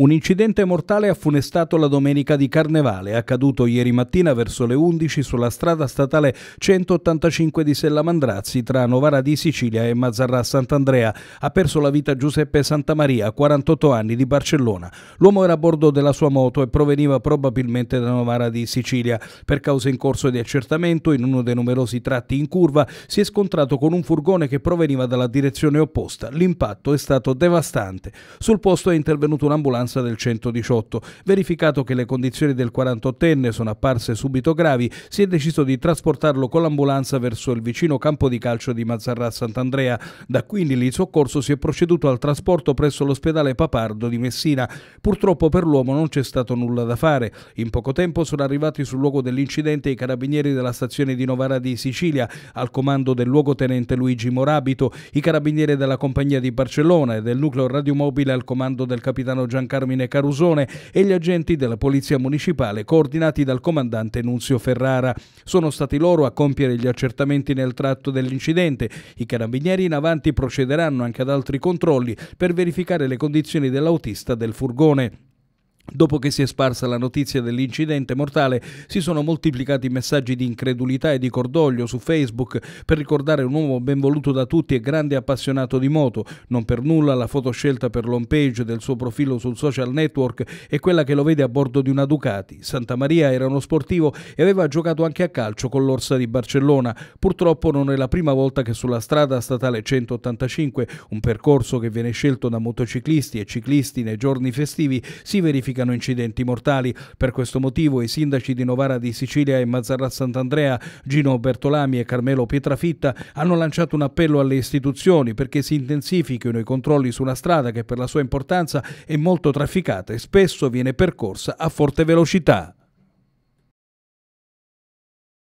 Un incidente mortale ha funestato la domenica di Carnevale, accaduto ieri mattina verso le 11 sulla strada statale 185 di Sella Mandrazzi tra Novara di Sicilia e Mazzarra Sant'Andrea. Ha perso la vita Giuseppe Santamaria, 48 anni, di Barcellona. L'uomo era a bordo della sua moto e proveniva probabilmente da Novara di Sicilia. Per cause in corso di accertamento, in uno dei numerosi tratti in curva, si è scontrato con un furgone che proveniva dalla direzione opposta. L'impatto è stato devastante. Sul posto è intervenuto un'ambulanza ordinanza del 118. Verificato che le condizioni del 48enne sono apparse subito gravi, si è deciso di trasportarlo con l'ambulanza verso il vicino campo di calcio di Mazzarra Sant'Andrea. Da qui in lì soccorso si è proceduto al trasporto presso l'ospedale Papardo di Messina. Purtroppo per l'uomo non c'è stato nulla da fare. In poco tempo sono arrivati sul luogo dell'incidente i carabinieri della stazione di Novara di Sicilia, al comando del luogotenente Luigi Morabito, i carabinieri della compagnia di Barcellona e del nucleo radiomobile al comando del capitano Giancarlo Carmine Carusone e gli agenti della Polizia Municipale coordinati dal comandante Nunzio Ferrara. Sono stati loro a compiere gli accertamenti nel tratto dell'incidente. I carabinieri in avanti procederanno anche ad altri controlli per verificare le condizioni dell'autista del furgone. Dopo che si è sparsa la notizia dell'incidente mortale, si sono moltiplicati messaggi di incredulità e di cordoglio su Facebook per ricordare un uomo ben voluto da tutti e grande appassionato di moto. Non per nulla la foto scelta per l'home page del suo profilo sul social network è quella che lo vede a bordo di una Ducati. Santa Maria era uno sportivo e aveva giocato anche a calcio con l'Orsa di Barcellona. Purtroppo non è la prima volta che sulla strada statale 185, un percorso che viene scelto da motociclisti e ciclisti nei giorni festivi, si verifica verificano incidenti mortali. Per questo motivo i sindaci di Novara di Sicilia e Mazzarra Sant'Andrea, Gino Bertolami e Carmelo Pietrafitta hanno lanciato un appello alle istituzioni perché si intensifichino i controlli su una strada che per la sua importanza è molto trafficata e spesso viene percorsa a forte velocità.